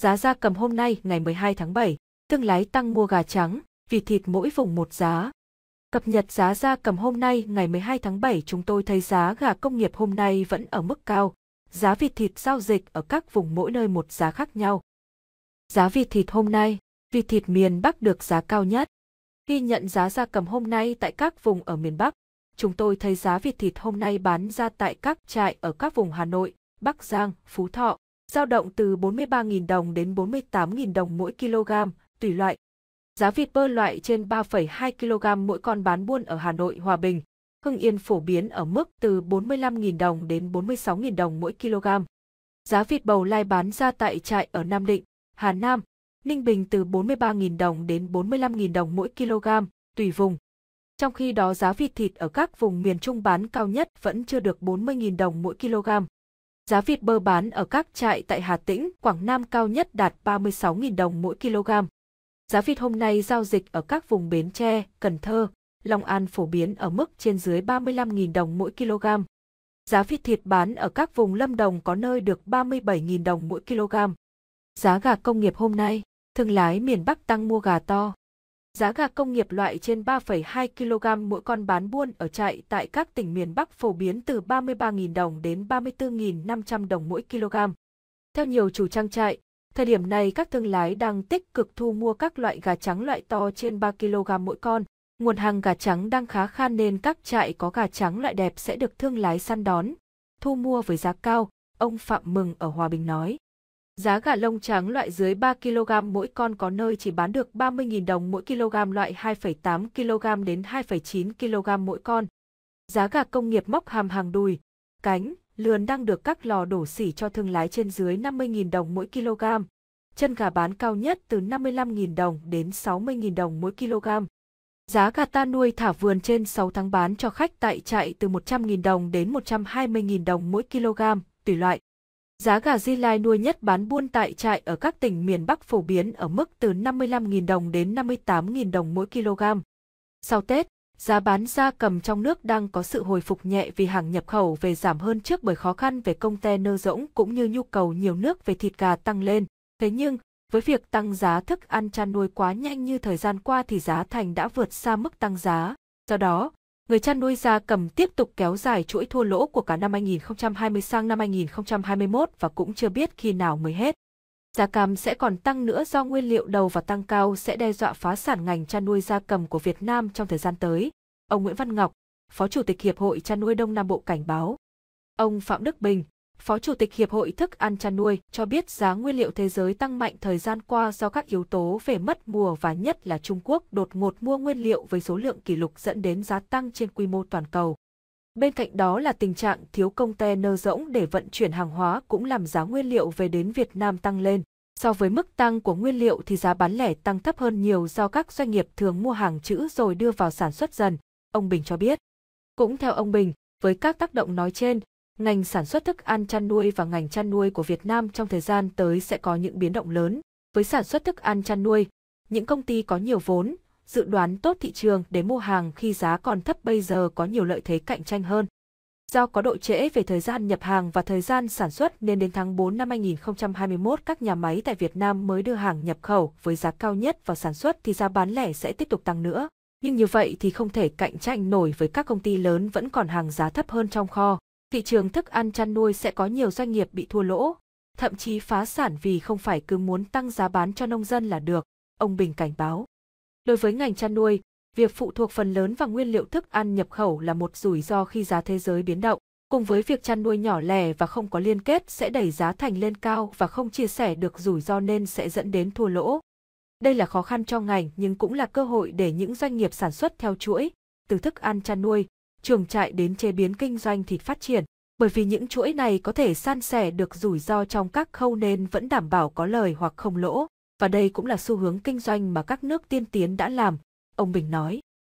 Giá gia cầm hôm nay ngày 12 tháng 7, thương lái tăng mua gà trắng, vịt thịt mỗi vùng một giá. Cập nhật giá gia cầm hôm nay ngày 12 tháng 7 chúng tôi thấy giá gà công nghiệp hôm nay vẫn ở mức cao, giá vịt thịt giao dịch ở các vùng mỗi nơi một giá khác nhau. Giá vịt thịt hôm nay, vịt thịt miền Bắc được giá cao nhất. Ghi nhận giá gia cầm hôm nay tại các vùng ở miền Bắc, chúng tôi thấy giá vịt thịt hôm nay bán ra tại các trại ở các vùng Hà Nội, Bắc Giang, Phú Thọ, giao động từ 43.000 đồng đến 48.000 đồng mỗi kg, tùy loại. Giá vịt bơ loại trên 3,2 kg mỗi con bán buôn ở Hà Nội, Hòa Bình, Hưng Yên phổ biến ở mức từ 45.000 đồng đến 46.000 đồng mỗi kg. Giá vịt bầu lai bán ra tại trại ở Nam Định, Hà Nam, Ninh Bình từ 43.000 đồng đến 45.000 đồng mỗi kg, tùy vùng. Trong khi đó giá vịt thịt ở các vùng miền Trung bán cao nhất vẫn chưa được 40.000 đồng mỗi kg. Giá vịt bơ bán ở các trại tại Hà Tĩnh, Quảng Nam cao nhất đạt 36.000 đồng mỗi kg. Giá vịt hôm nay giao dịch ở các vùng Bến Tre, Cần Thơ, Long An phổ biến ở mức trên dưới 35.000 đồng mỗi kg. Giá vịt thịt bán ở các vùng Lâm Đồng có nơi được 37.000 đồng mỗi kg. Giá gà công nghiệp hôm nay, thương lái miền Bắc tăng mua gà to. Giá gà công nghiệp loại trên 3,2 kg mỗi con bán buôn ở trại tại các tỉnh miền Bắc phổ biến từ 33.000 đồng đến 34.500 đồng mỗi kg. Theo nhiều chủ trang trại, thời điểm này các thương lái đang tích cực thu mua các loại gà trắng loại to trên 3 kg mỗi con. Nguồn hàng gà trắng đang khá khan nên các trại có gà trắng loại đẹp sẽ được thương lái săn đón, thu mua với giá cao, ông Phạm Mừng ở Hòa Bình nói. Giá gà lông trắng loại dưới 3 kg mỗi con có nơi chỉ bán được 30.000 đồng mỗi kg loại 2,8 kg đến 2,9 kg mỗi con. Giá gà công nghiệp móc hàm hàng đùi, cánh, lườn đang được các lò đổ xỉ cho thương lái trên dưới 50.000 đồng mỗi kg. Chân gà bán cao nhất từ 55.000 đồng đến 60.000 đồng mỗi kg. Giá gà ta nuôi thả vườn trên 6 tháng bán cho khách tại trại từ 100.000 đồng đến 120.000 đồng mỗi kg, tùy loại. Giá gà di lai nuôi nhất bán buôn tại trại ở các tỉnh miền Bắc phổ biến ở mức từ 55.000 đồng đến 58.000 đồng mỗi kg. Sau Tết, giá bán gia cầm trong nước đang có sự hồi phục nhẹ vì hàng nhập khẩu về giảm hơn trước bởi khó khăn về công te nơ rỗng cũng như nhu cầu nhiều nước về thịt gà tăng lên. Thế nhưng, với việc tăng giá thức ăn chăn nuôi quá nhanh như thời gian qua thì giá thành đã vượt xa mức tăng giá. Do đó, người chăn nuôi gia cầm tiếp tục kéo dài chuỗi thua lỗ của cả năm 2020 sang năm 2021 và cũng chưa biết khi nào mới hết. Giá cam sẽ còn tăng nữa do nguyên liệu đầu và tăng cao sẽ đe dọa phá sản ngành chăn nuôi gia cầm của Việt Nam trong thời gian tới. Ông Nguyễn Văn Ngọc, Phó Chủ tịch Hiệp hội Chăn nuôi Đông Nam Bộ cảnh báo. Ông Phạm Đức Bình, Phó Chủ tịch Hiệp hội Thức ăn chăn nuôi cho biết giá nguyên liệu thế giới tăng mạnh thời gian qua do các yếu tố về mất mùa và nhất là Trung Quốc đột ngột mua nguyên liệu với số lượng kỷ lục dẫn đến giá tăng trên quy mô toàn cầu. Bên cạnh đó là tình trạng thiếu container rỗng để vận chuyển hàng hóa cũng làm giá nguyên liệu về đến Việt Nam tăng lên. So với mức tăng của nguyên liệu thì giá bán lẻ tăng thấp hơn nhiều do các doanh nghiệp thường mua hàng chữ rồi đưa vào sản xuất dần, ông Bình cho biết. Cũng theo ông Bình, với các tác động nói trên, ngành sản xuất thức ăn chăn nuôi và ngành chăn nuôi của Việt Nam trong thời gian tới sẽ có những biến động lớn. Với sản xuất thức ăn chăn nuôi, những công ty có nhiều vốn, dự đoán tốt thị trường để mua hàng khi giá còn thấp bây giờ có nhiều lợi thế cạnh tranh hơn. Do có độ trễ về thời gian nhập hàng và thời gian sản xuất nên đến tháng 4 năm 2021 các nhà máy tại Việt Nam mới đưa hàng nhập khẩu với giá cao nhất vào sản xuất thì giá bán lẻ sẽ tiếp tục tăng nữa. Nhưng như vậy thì không thể cạnh tranh nổi với các công ty lớn vẫn còn hàng giá thấp hơn trong kho thị trường thức ăn chăn nuôi sẽ có nhiều doanh nghiệp bị thua lỗ, thậm chí phá sản vì không phải cứ muốn tăng giá bán cho nông dân là được, ông Bình cảnh báo. Đối với ngành chăn nuôi, việc phụ thuộc phần lớn vào nguyên liệu thức ăn nhập khẩu là một rủi ro khi giá thế giới biến động, cùng với việc chăn nuôi nhỏ lẻ và không có liên kết sẽ đẩy giá thành lên cao và không chia sẻ được rủi ro nên sẽ dẫn đến thua lỗ. Đây là khó khăn cho ngành nhưng cũng là cơ hội để những doanh nghiệp sản xuất theo chuỗi, từ thức ăn chăn nuôi, trường trại đến chế biến kinh doanh thịt phát triển, bởi vì những chuỗi này có thể san sẻ được rủi ro trong các khâu nên vẫn đảm bảo có lời hoặc không lỗ, và đây cũng là xu hướng kinh doanh mà các nước tiên tiến đã làm, ông Bình nói.